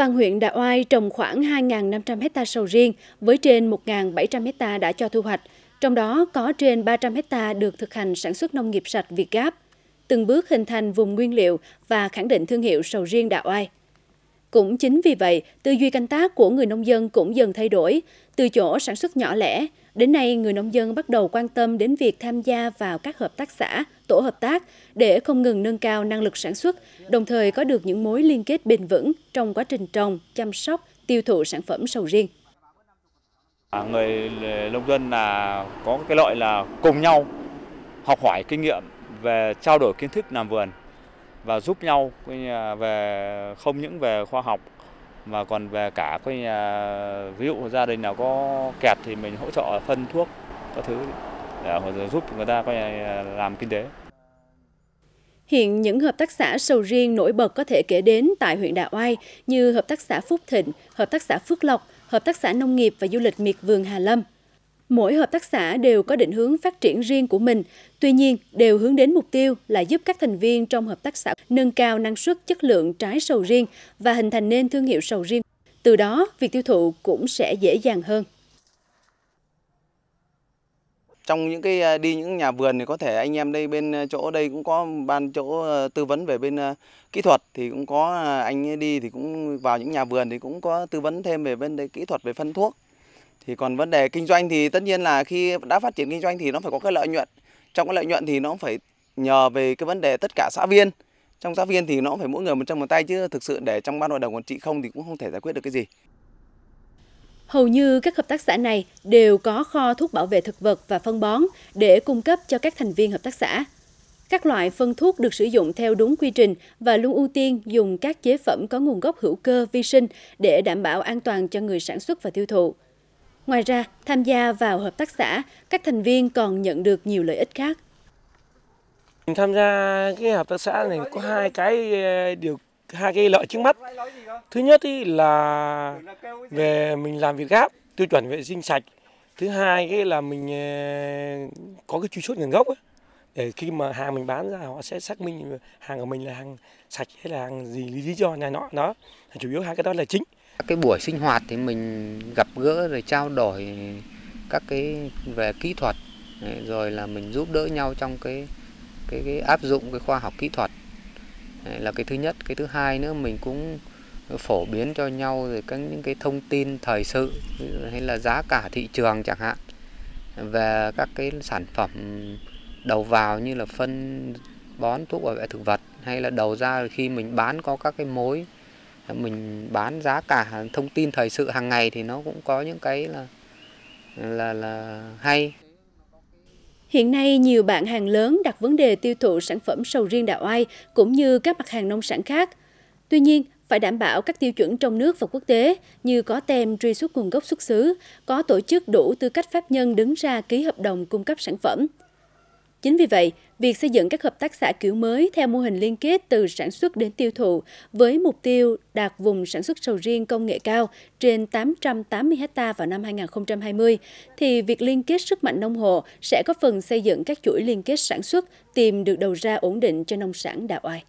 Toàn huyện Đạ Oai trồng khoảng 2.500 hecta sầu riêng với trên 1.700 hecta đã cho thu hoạch, trong đó có trên 300 hecta được thực hành sản xuất nông nghiệp sạch Việt Gáp, từng bước hình thành vùng nguyên liệu và khẳng định thương hiệu sầu riêng Đạ Oai. Cũng chính vì vậy, tư duy canh tác của người nông dân cũng dần thay đổi, từ chỗ sản xuất nhỏ lẻ. Đến nay, người nông dân bắt đầu quan tâm đến việc tham gia vào các hợp tác xã, tổ hợp tác để không ngừng nâng cao năng lực sản xuất, đồng thời có được những mối liên kết bền vững trong quá trình trồng, chăm sóc, tiêu thụ sản phẩm sầu riêng. À, người nông dân là có cái lợi là cùng nhau học hỏi kinh nghiệm về trao đổi kiến thức làm vườn và giúp nhau về không những về khoa học mà còn về cả coi nhà ví dụ gia đình nào có kẹt thì mình hỗ trợ phân thuốc các thứ để giúp người ta coi nhà làm kinh tế. Hiện những hợp tác xã sầu riêng nổi bật có thể kể đến tại huyện Đạ Oai như Hợp tác xã Phúc Thịnh, Hợp tác xã Phước Lộc, Hợp tác xã Nông nghiệp và Du lịch Miệt Vườn Hà Lâm. Mỗi hợp tác xã đều có định hướng phát triển riêng của mình, tuy nhiên đều hướng đến mục tiêu là giúp các thành viên trong hợp tác xã nâng cao năng suất chất lượng trái sầu riêng và hình thành nên thương hiệu sầu riêng. Từ đó, việc tiêu thụ cũng sẽ dễ dàng hơn. Trong những cái à, đi những nhà vườn thì có thể anh em đây bên à, chỗ đây cũng có ban chỗ à, tư vấn về bên kỹ thuật thì cũng có anh đi thì cũng vào những nhà vườn thì cũng có tư vấn thêm về bên đây kỹ thuật về phân thuốc thì còn vấn đề kinh doanh thì tất nhiên là khi đã phát triển kinh doanh thì nó phải có cái lợi nhuận. Trong cái lợi nhuận thì nó phải nhờ về cái vấn đề tất cả xã viên. Trong xã viên thì nó phải mỗi người một trong một tay chứ thực sự để trong ban hội đồng quản trị không thì cũng không thể giải quyết được cái gì. Hầu như các hợp tác xã này đều có kho thuốc bảo vệ thực vật và phân bón để cung cấp cho các thành viên hợp tác xã. Các loại phân thuốc được sử dụng theo đúng quy trình và luôn ưu tiên dùng các chế phẩm có nguồn gốc hữu cơ vi sinh để đảm bảo an toàn cho người sản xuất và tiêu thụ. Ngoài ra, tham gia vào hợp tác xã, các thành viên còn nhận được nhiều lợi ích khác. Mình tham gia cái hợp tác xã này có hai cái ờ, điều hai cái lợi trước mắt. Thứ nhất thì là về mình làm việc gáp, tiêu chuẩn vệ sinh sạch. Thứ hai cái là mình ờ, có cái truy xuất nguồn gốc ấy. để khi mà hàng mình bán ra họ sẽ xác minh hàng của mình là hàng sạch hay là hàng gì lý do này nọ đó. Chủ yếu hai cái đó là chính các cái buổi sinh hoạt thì mình gặp gỡ rồi trao đổi các cái về kỹ thuật rồi là mình giúp đỡ nhau trong cái cái, cái áp dụng cái khoa học kỹ thuật Đấy, là cái thứ nhất cái thứ hai nữa mình cũng phổ biến cho nhau rồi các những cái thông tin thời sự hay là giá cả thị trường chẳng hạn về các cái sản phẩm đầu vào như là phân bón thuốc bảo vệ thực vật hay là đầu ra khi mình bán có các cái mối Ờ, mình bán giá cả thông tin thời sự hàng ngày thì nó cũng có những cái là là là hay. Hiện nay, nhiều bạn hàng lớn đặt vấn đề tiêu thụ sản phẩm sầu riêng đạo ai cũng như các mặt hàng nông sản khác. Tuy nhiên, phải đảm bảo các tiêu chuẩn trong nước và quốc tế như có tem truy xuất nguồn gốc xuất xứ, có tổ chức đủ tư cách pháp nhân đứng ra ký hợp đồng cung cấp sản phẩm. Chính vì vậy, việc xây dựng các hợp tác xã kiểu mới theo mô hình liên kết từ sản xuất đến tiêu thụ với mục tiêu đạt vùng sản xuất sầu riêng công nghệ cao trên 880 ha vào năm 2020 thì việc liên kết sức mạnh nông hộ sẽ có phần xây dựng các chuỗi liên kết sản xuất tìm được đầu ra ổn định cho nông sản đạo oai.